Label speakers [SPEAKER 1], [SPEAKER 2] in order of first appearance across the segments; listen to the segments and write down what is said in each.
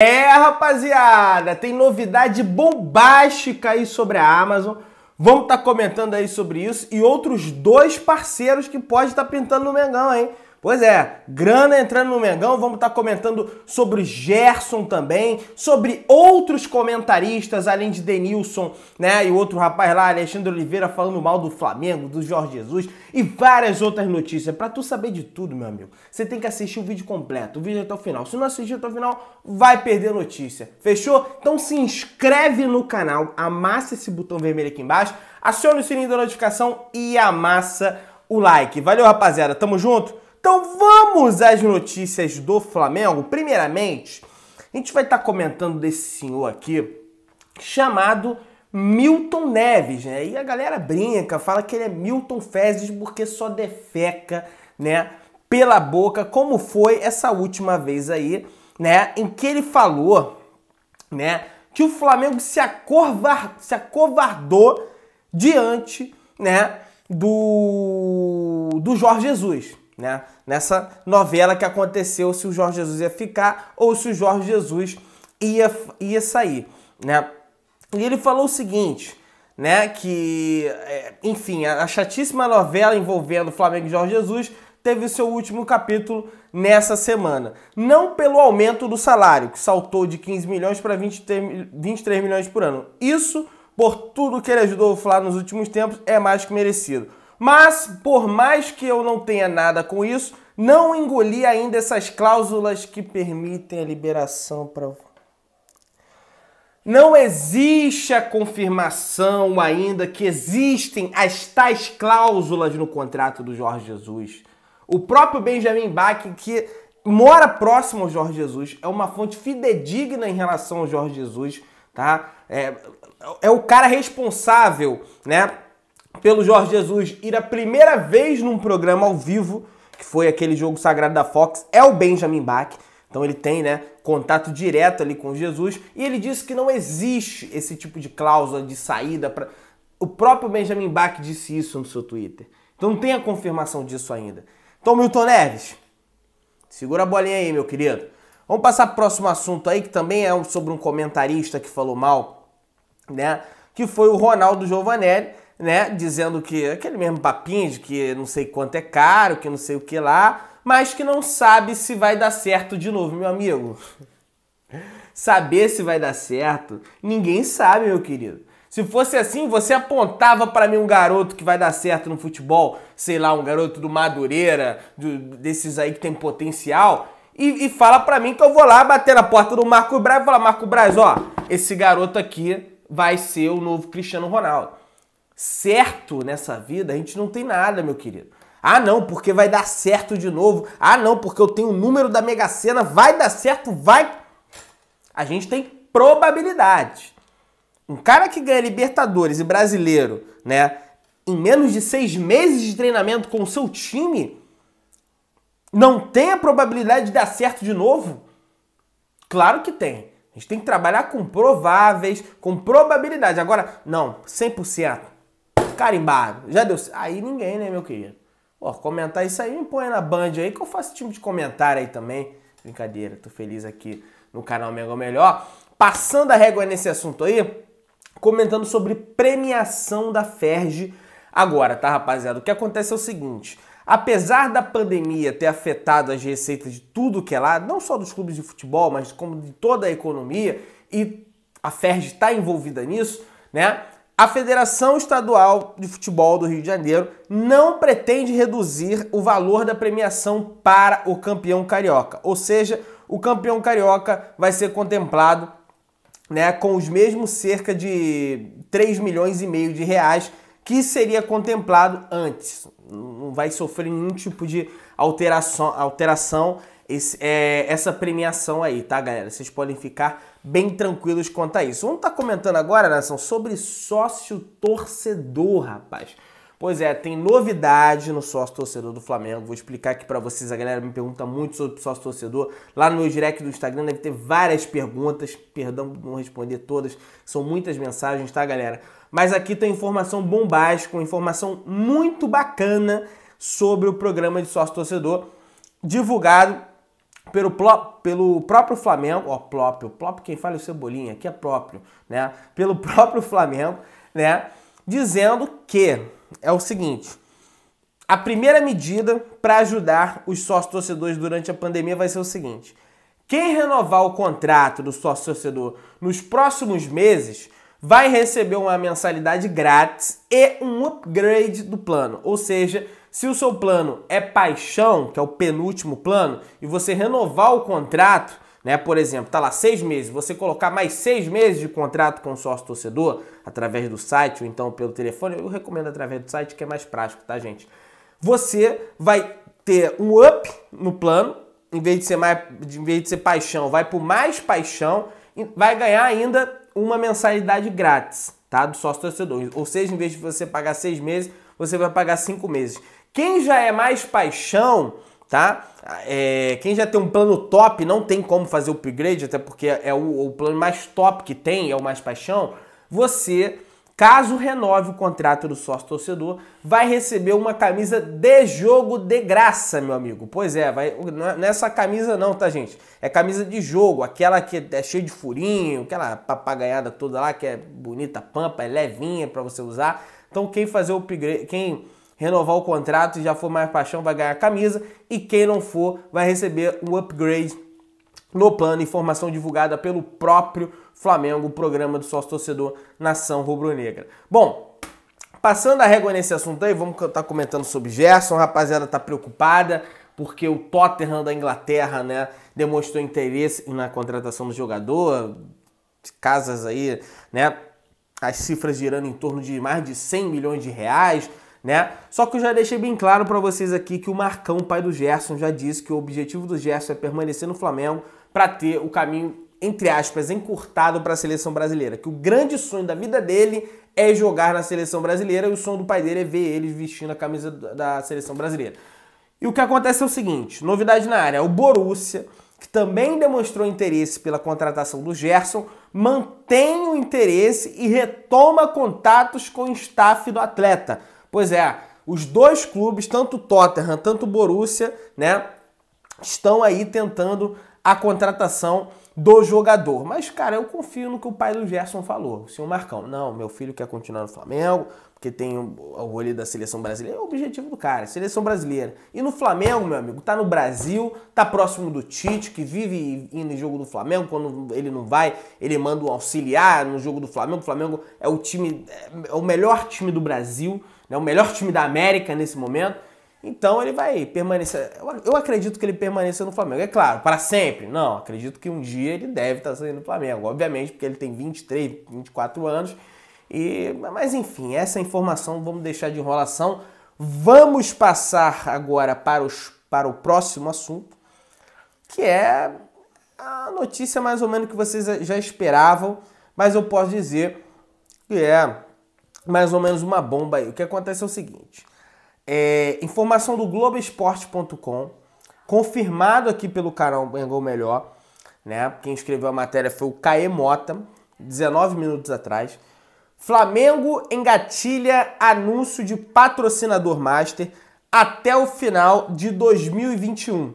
[SPEAKER 1] É, rapaziada, tem novidade bombástica aí sobre a Amazon. Vamos estar tá comentando aí sobre isso e outros dois parceiros que pode estar tá pintando no Mengão, hein? Pois é, grana entrando no Mengão, vamos estar tá comentando sobre Gerson também, sobre outros comentaristas, além de Denilson, né, e outro rapaz lá, Alexandre Oliveira, falando mal do Flamengo, do Jorge Jesus e várias outras notícias. Para tu saber de tudo, meu amigo, você tem que assistir o vídeo completo, o vídeo até o final. Se não assistir até o final, vai perder notícia. Fechou? Então se inscreve no canal, amassa esse botão vermelho aqui embaixo, aciona o sininho da notificação e amassa o like. Valeu, rapaziada. Tamo junto. Então vamos às notícias do Flamengo. Primeiramente, a gente vai estar tá comentando desse senhor aqui chamado Milton Neves, né? E a galera brinca, fala que ele é Milton Fezes porque só defeca, né? Pela boca, como foi essa última vez aí, né? Em que ele falou, né? Que o Flamengo se, acorvar, se acovardou diante, né? Do, do Jorge Jesus né? Nessa novela que aconteceu se o Jorge Jesus ia ficar ou se o Jorge Jesus ia, ia sair, né? E ele falou o seguinte, né? Que, é, enfim, a chatíssima novela envolvendo Flamengo e Jorge Jesus teve o seu último capítulo nessa semana. Não pelo aumento do salário, que saltou de 15 milhões para 23, milhões por ano. Isso, por tudo que ele ajudou o Flamengo nos últimos tempos, é mais que merecido. Mas, por mais que eu não tenha nada com isso, não engoli ainda essas cláusulas que permitem a liberação para. Não existe a confirmação ainda que existem as tais cláusulas no contrato do Jorge Jesus. O próprio Benjamin Bach, que mora próximo ao Jorge Jesus, é uma fonte fidedigna em relação ao Jorge Jesus, tá? É, é o cara responsável, né? pelo Jorge Jesus ir a primeira vez num programa ao vivo, que foi aquele jogo sagrado da Fox, é o Benjamin Bach. Então ele tem, né, contato direto ali com Jesus e ele disse que não existe esse tipo de cláusula de saída para o próprio Benjamin Bach disse isso no seu Twitter. Então não tem a confirmação disso ainda. Então Milton Neves, segura a bolinha aí, meu querido. Vamos passar para o próximo assunto aí que também é sobre um comentarista que falou mal, né, que foi o Ronaldo Giovanelli né? Dizendo que aquele mesmo papinho de que não sei quanto é caro, que não sei o que lá, mas que não sabe se vai dar certo de novo, meu amigo. Saber se vai dar certo, ninguém sabe, meu querido. Se fosse assim, você apontava para mim um garoto que vai dar certo no futebol, sei lá, um garoto do Madureira, do, desses aí que tem potencial, e, e fala para mim que eu vou lá bater na porta do Marco Braz e falar: Marco Braz, ó, esse garoto aqui vai ser o novo Cristiano Ronaldo certo nessa vida, a gente não tem nada, meu querido. Ah, não, porque vai dar certo de novo. Ah, não, porque eu tenho o número da Mega Sena, vai dar certo, vai. A gente tem probabilidade. Um cara que ganha Libertadores e brasileiro, né, em menos de seis meses de treinamento com o seu time, não tem a probabilidade de dar certo de novo? Claro que tem. A gente tem que trabalhar com prováveis, com probabilidade. Agora, não, 100%. Carimbado. Já deu. Aí ninguém, né, meu querido? Pô, comentar isso aí, me põe na band aí que eu faço tipo de comentário aí também. Brincadeira, tô feliz aqui no canal Mega Melhor. Passando a régua nesse assunto aí, comentando sobre premiação da FERJ agora, tá, rapaziada? O que acontece é o seguinte. Apesar da pandemia ter afetado as receitas de tudo que é lá, não só dos clubes de futebol, mas como de toda a economia, e a FERJ está envolvida nisso, né? A Federação Estadual de Futebol do Rio de Janeiro não pretende reduzir o valor da premiação para o campeão carioca, ou seja, o campeão carioca vai ser contemplado né, com os mesmos cerca de 3 milhões e meio de reais que seria contemplado antes. Não vai sofrer nenhum tipo de alteração, alteração esse, é, essa premiação aí, tá, galera? Vocês podem ficar bem tranquilos quanto a isso. Vamos estar tá comentando agora, Nação, sobre sócio torcedor, rapaz. Pois é, tem novidade no sócio torcedor do Flamengo. Vou explicar aqui para vocês. A galera me pergunta muito sobre sócio torcedor. Lá no meu direct do Instagram deve ter várias perguntas. Perdão por não responder todas. São muitas mensagens, tá, galera? Mas aqui tem informação bombástica, informação muito bacana sobre o programa de sócio torcedor divulgado pelo, plop, pelo próprio Flamengo, ó, próprio, próprio quem fala é o Cebolinha, aqui é próprio, né? Pelo próprio Flamengo, né? Dizendo que é o seguinte, a primeira medida para ajudar os sócios torcedores durante a pandemia vai ser o seguinte: quem renovar o contrato do sócio torcedor nos próximos meses vai receber uma mensalidade grátis e um upgrade do plano. Ou seja, se o seu plano é paixão, que é o penúltimo plano, e você renovar o contrato, né? Por exemplo, está lá seis meses, você colocar mais seis meses de contrato com o sócio torcedor através do site ou então pelo telefone, eu recomendo através do site que é mais prático, tá, gente? Você vai ter um up no plano, em vez de ser mais, em vez de ser paixão, vai por mais paixão, vai ganhar ainda uma mensalidade grátis, tá? Do sócio torcedor. Ou seja, em vez de você pagar seis meses, você vai pagar cinco meses. Quem já é mais paixão, tá? É, quem já tem um plano top, não tem como fazer o upgrade, até porque é o, o plano mais top que tem, é o mais paixão. Você Caso renove o contrato do sócio-torcedor, vai receber uma camisa de jogo de graça, meu amigo. Pois é, vai, nessa é, é camisa não, tá, gente? É camisa de jogo, aquela que é cheia de furinho, aquela papagaiada toda lá, que é bonita, pampa, é levinha para você usar. Então quem fazer o upgrade, quem renovar o contrato e já for mais paixão vai ganhar a camisa e quem não for vai receber um upgrade no plano, informação divulgada pelo próprio Flamengo, programa do sócio torcedor Nação Rubro-Negra. Bom, passando a régua nesse assunto aí, vamos estar tá comentando sobre Gerson, a rapaziada tá preocupada porque o Tottenham da Inglaterra, né, demonstrou interesse na contratação do jogador, casas aí, né, as cifras girando em torno de mais de 100 milhões de reais, né? Só que eu já deixei bem claro para vocês aqui que o Marcão, pai do Gerson, já disse que o objetivo do Gerson é permanecer no Flamengo para ter o caminho, entre aspas, encurtado para a seleção brasileira. Que o grande sonho da vida dele é jogar na seleção brasileira e o sonho do pai dele é ver ele vestindo a camisa da seleção brasileira. E o que acontece é o seguinte: novidade na área, o Borussia, que também demonstrou interesse pela contratação do Gerson, mantém o interesse e retoma contatos com o staff do atleta. Pois é, os dois clubes, tanto o Tottenham, tanto o Borussia, né, estão aí tentando a contratação do jogador. Mas, cara, eu confio no que o pai do Gerson falou, o senhor Marcão. Não, meu filho quer continuar no Flamengo, porque tem o rolê da seleção brasileira. É o objetivo do cara, seleção brasileira. E no Flamengo, meu amigo, tá no Brasil, tá próximo do Tite, que vive indo em jogo do Flamengo. Quando ele não vai, ele manda um auxiliar no jogo do Flamengo. O Flamengo é o time, é, é o melhor time do Brasil, é né? o melhor time da América nesse momento. Então ele vai permanecer. Eu acredito que ele permaneça no Flamengo. É claro, para sempre. Não, acredito que um dia ele deve estar tá saindo do Flamengo. Obviamente, porque ele tem 23, 24 anos. E, mas enfim, essa informação vamos deixar de enrolação. Vamos passar agora para, os, para o próximo assunto, que é a notícia mais ou menos que vocês já esperavam, mas eu posso dizer que é mais ou menos uma bomba aí. O que acontece é o seguinte. É, informação do Globoesporte.com, confirmado aqui pelo canal Bengol Melhor, né? Quem escreveu a matéria foi o Caê Mota, 19 minutos atrás. Flamengo engatilha anúncio de patrocinador master até o final de 2021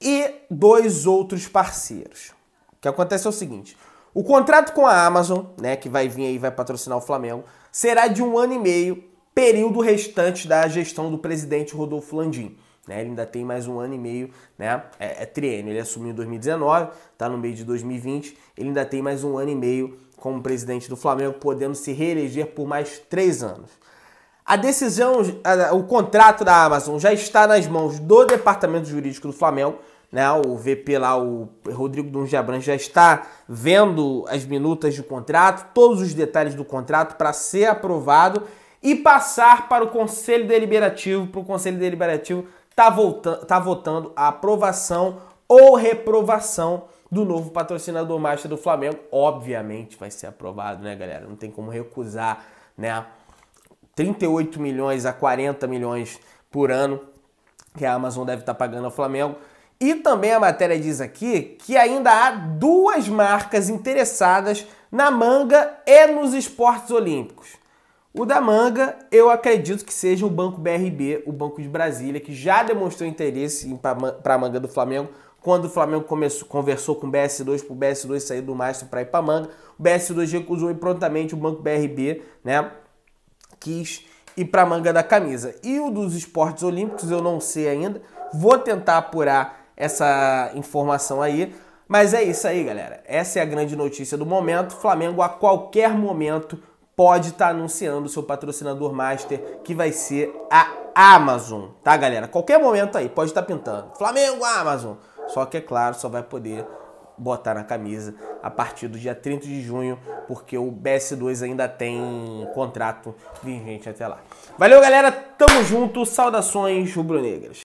[SPEAKER 1] e dois outros parceiros. O que acontece é o seguinte: o contrato com a Amazon, né, que vai vir aí vai patrocinar o Flamengo, será de um ano e meio período restante da gestão do presidente Rodolfo Landim. Né? Ele ainda tem mais um ano e meio, né? É, é triênio. Ele assumiu em 2019, está no meio de 2020. Ele ainda tem mais um ano e meio como presidente do Flamengo, podendo se reeleger por mais três anos. A decisão, o contrato da Amazon já está nas mãos do Departamento Jurídico do Flamengo. Né? O VP lá, o Rodrigo Dom já está vendo as minutas do contrato, todos os detalhes do contrato para ser aprovado e passar para o Conselho Deliberativo, para o Conselho Deliberativo tá, voltando, tá votando a aprovação ou reprovação do novo patrocinador master do Flamengo. Obviamente vai ser aprovado, né, galera? Não tem como recusar, né? 38 milhões a 40 milhões por ano que a Amazon deve estar tá pagando ao Flamengo. E também a matéria diz aqui que ainda há duas marcas interessadas na manga e nos esportes olímpicos. O da Manga, eu acredito que seja o Banco BRB, o Banco de Brasília, que já demonstrou interesse para a Manga do Flamengo. Quando o Flamengo começou, conversou com o BS2 para o BS2 sair do Mastro para ir para a Manga, o BS2 recusou e prontamente o Banco BRB né, quis ir para a Manga da camisa. E o dos esportes olímpicos, eu não sei ainda, vou tentar apurar essa informação aí. Mas é isso aí, galera. Essa é a grande notícia do momento. Flamengo a qualquer momento pode estar tá anunciando o seu patrocinador master, que vai ser a Amazon, tá, galera? Qualquer momento aí, pode estar tá pintando. Flamengo, Amazon. Só que, é claro, só vai poder botar na camisa a partir do dia 30 de junho, porque o BS2 ainda tem contrato vigente até lá. Valeu, galera. Tamo junto. Saudações rubro-negras.